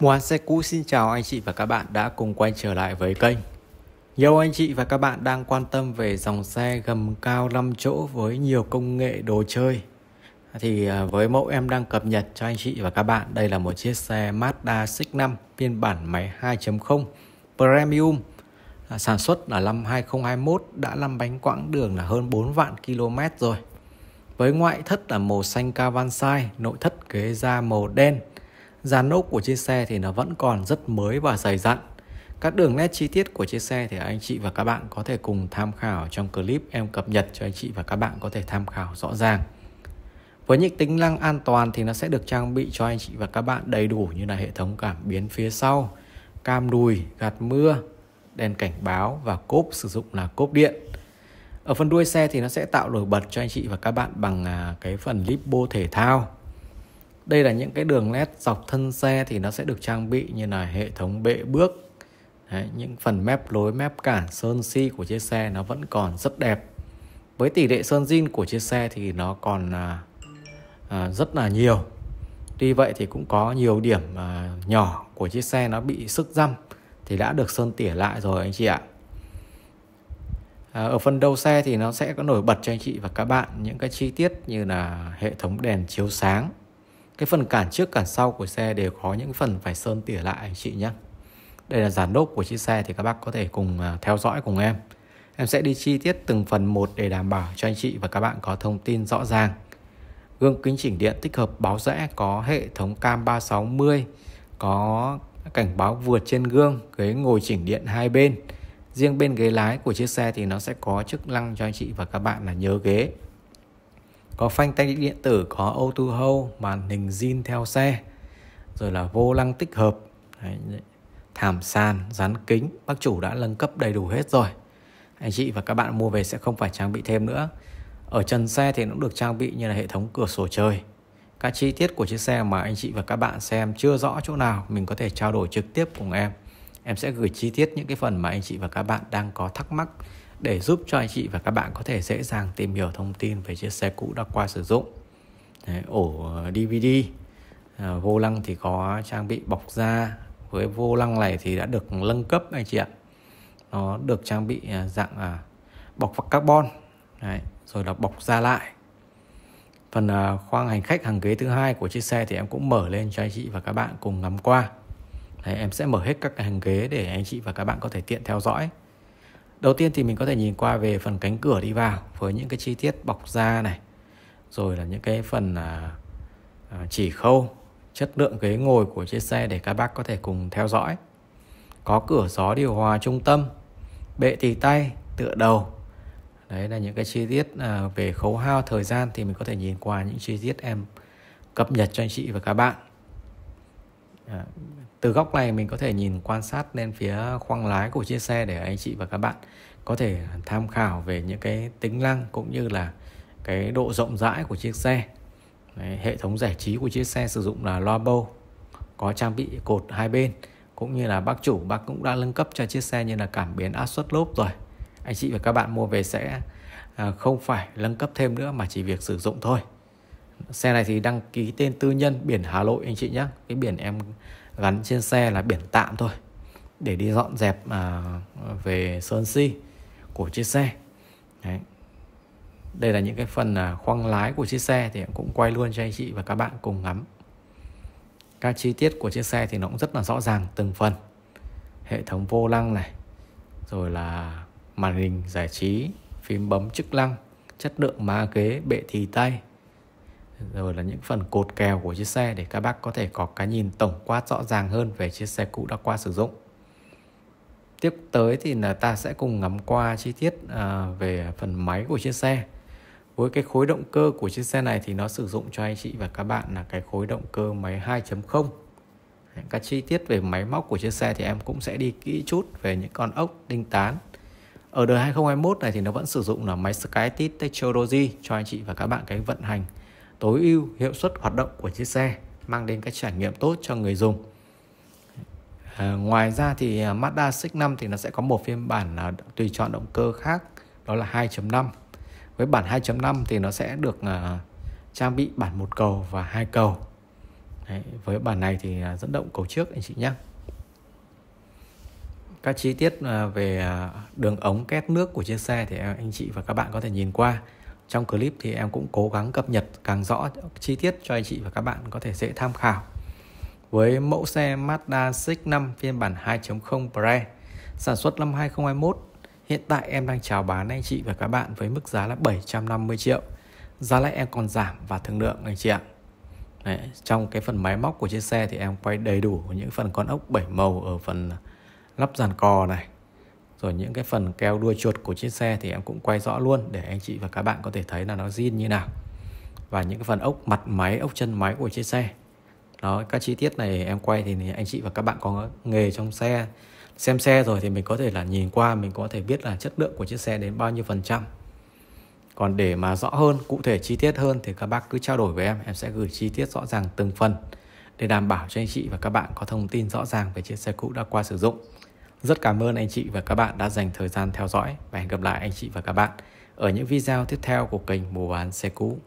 Mua xe cũ xin chào anh chị và các bạn đã cùng quay trở lại với kênh Yo anh chị và các bạn đang quan tâm về dòng xe gầm cao 5 chỗ với nhiều công nghệ đồ chơi Thì à, với mẫu em đang cập nhật cho anh chị và các bạn Đây là một chiếc xe Mazda X5 phiên bản máy 2.0 Premium à, Sản xuất là năm 2021 đã lăn bánh quãng đường là hơn 4 vạn km rồi Với ngoại thất là màu xanh cavansai, nội thất ghế da màu đen dàn ốc của chiếc xe thì nó vẫn còn rất mới và dày dặn. Các đường nét chi tiết của chiếc xe thì anh chị và các bạn có thể cùng tham khảo trong clip em cập nhật cho anh chị và các bạn có thể tham khảo rõ ràng. Với những tính năng an toàn thì nó sẽ được trang bị cho anh chị và các bạn đầy đủ như là hệ thống cảm biến phía sau, cam đùi, gạt mưa, đèn cảnh báo và cốp sử dụng là cốp điện. Ở phần đuôi xe thì nó sẽ tạo nổi bật cho anh chị và các bạn bằng à, cái phần lipo thể thao đây là những cái đường nét dọc thân xe thì nó sẽ được trang bị như là hệ thống bệ bước Đấy, những phần mép lối mép cản sơn si của chiếc xe nó vẫn còn rất đẹp với tỷ lệ sơn zin của chiếc xe thì nó còn à, à, rất là nhiều tuy vậy thì cũng có nhiều điểm à, nhỏ của chiếc xe nó bị sức răm thì đã được sơn tỉa lại rồi anh chị ạ à, ở phần đầu xe thì nó sẽ có nổi bật cho anh chị và các bạn những cái chi tiết như là hệ thống đèn chiếu sáng cái phần cản trước cản sau của xe đều có những phần phải sơn tỉa lại anh chị nhé đây là giản đốc của chiếc xe thì các bác có thể cùng à, theo dõi cùng em em sẽ đi chi tiết từng phần một để đảm bảo cho anh chị và các bạn có thông tin rõ ràng gương kính chỉnh điện tích hợp báo rẽ có hệ thống cam 360 có cảnh báo vượt trên gương ghế ngồi chỉnh điện hai bên riêng bên ghế lái của chiếc xe thì nó sẽ có chức năng cho anh chị và các bạn là nhớ ghế có phanh tay điện tử có auto hold màn hình zin theo xe rồi là vô lăng tích hợp Đấy, thảm sàn dán kính bác chủ đã nâng cấp đầy đủ hết rồi anh chị và các bạn mua về sẽ không phải trang bị thêm nữa ở trần xe thì nó cũng được trang bị như là hệ thống cửa sổ trời các chi tiết của chiếc xe mà anh chị và các bạn xem chưa rõ chỗ nào mình có thể trao đổi trực tiếp cùng em em sẽ gửi chi tiết những cái phần mà anh chị và các bạn đang có thắc mắc để giúp cho anh chị và các bạn có thể dễ dàng tìm hiểu thông tin về chiếc xe cũ đã qua sử dụng. Đấy, ổ DVD, ờ, ờ, vô lăng thì có trang bị bọc da, với vô lăng này thì đã được nâng cấp anh chị ạ. Nó được trang bị ờ, dạng à, bọc carbon, Đấy, rồi là bọc da lại. Phần khoang hành khách hàng ghế thứ hai của chiếc xe thì em cũng mở lên cho anh chị và các bạn cùng ngắm qua. Đấy, em sẽ mở hết các hàng ghế để anh chị và các bạn có thể tiện theo dõi đầu tiên thì mình có thể nhìn qua về phần cánh cửa đi vào với những cái chi tiết bọc da này rồi là những cái phần à, à, chỉ khâu chất lượng ghế ngồi của chiếc xe để các bác có thể cùng theo dõi có cửa gió điều hòa trung tâm bệ tì tay tựa đầu đấy là những cái chi tiết à, về khấu hao thời gian thì mình có thể nhìn qua những chi tiết em cập nhật cho anh chị và các bạn Dạ. từ góc này mình có thể nhìn quan sát lên phía khoang lái của chiếc xe để anh chị và các bạn có thể tham khảo về những cái tính năng cũng như là cái độ rộng rãi của chiếc xe Đấy, hệ thống giải trí của chiếc xe sử dụng là loa bô có trang bị cột hai bên cũng như là bác chủ bác cũng đã nâng cấp cho chiếc xe như là cảm biến áp suất lốp rồi anh chị và các bạn mua về sẽ à, không phải nâng cấp thêm nữa mà chỉ việc sử dụng thôi xe này thì đăng ký tên tư nhân biển Hà Nội anh chị nhé cái biển em gắn trên xe là biển tạm thôi để đi dọn dẹp à, về sơn si của chiếc xe Đấy. đây là những cái phần à, khoang lái của chiếc xe thì em cũng quay luôn cho anh chị và các bạn cùng ngắm các chi tiết của chiếc xe thì nó cũng rất là rõ ràng từng phần hệ thống vô lăng này rồi là màn hình giải trí phím bấm chức năng chất lượng ma ghế bệ thì tay rồi là những phần cột kèo của chiếc xe để các bác có thể có cái nhìn tổng quát rõ ràng hơn về chiếc xe cũ đã qua sử dụng. Tiếp tới thì là ta sẽ cùng ngắm qua chi tiết à, về phần máy của chiếc xe. Với cái khối động cơ của chiếc xe này thì nó sử dụng cho anh chị và các bạn là cái khối động cơ máy 2.0. Các chi tiết về máy móc của chiếc xe thì em cũng sẽ đi kỹ chút về những con ốc đinh tán. Ở đời 2021 này thì nó vẫn sử dụng là máy SkyTeed Technology cho anh chị và các bạn cái vận hành tối ưu hiệu suất hoạt động của chiếc xe mang đến cái trải nghiệm tốt cho người dùng. À, ngoài ra thì à, Mazda CX-5 thì nó sẽ có một phiên bản à, tùy chọn động cơ khác đó là 2.5. Với bản 2.5 thì nó sẽ được à, trang bị bản một cầu và hai cầu. Đấy, với bản này thì à, dẫn động cầu trước anh chị nhé. Các chi tiết à, về à, đường ống két nước của chiếc xe thì à, anh chị và các bạn có thể nhìn qua trong clip thì em cũng cố gắng cập nhật càng rõ chi tiết cho anh chị và các bạn có thể dễ tham khảo với mẫu xe Mazda CX-5 phiên bản 2.0 Pre sản xuất năm 2021 hiện tại em đang chào bán anh chị và các bạn với mức giá là 750 triệu giá lại em còn giảm và thương lượng anh chị ạ Đấy, trong cái phần máy móc của chiếc xe thì em quay đầy đủ những phần con ốc 7 màu ở phần lắp dàn cò này rồi những cái phần keo đuôi chuột của chiếc xe thì em cũng quay rõ luôn để anh chị và các bạn có thể thấy là nó zin như nào và những cái phần ốc mặt máy ốc chân máy của chiếc xe đó các chi tiết này em quay thì anh chị và các bạn có nghề trong xe xem xe rồi thì mình có thể là nhìn qua mình có thể biết là chất lượng của chiếc xe đến bao nhiêu phần trăm còn để mà rõ hơn cụ thể chi tiết hơn thì các bác cứ trao đổi với em em sẽ gửi chi tiết rõ ràng từng phần để đảm bảo cho anh chị và các bạn có thông tin rõ ràng về chiếc xe cũ đã qua sử dụng rất cảm ơn anh chị và các bạn đã dành thời gian theo dõi và hẹn gặp lại anh chị và các bạn ở những video tiếp theo của kênh Mua bán xe cũ.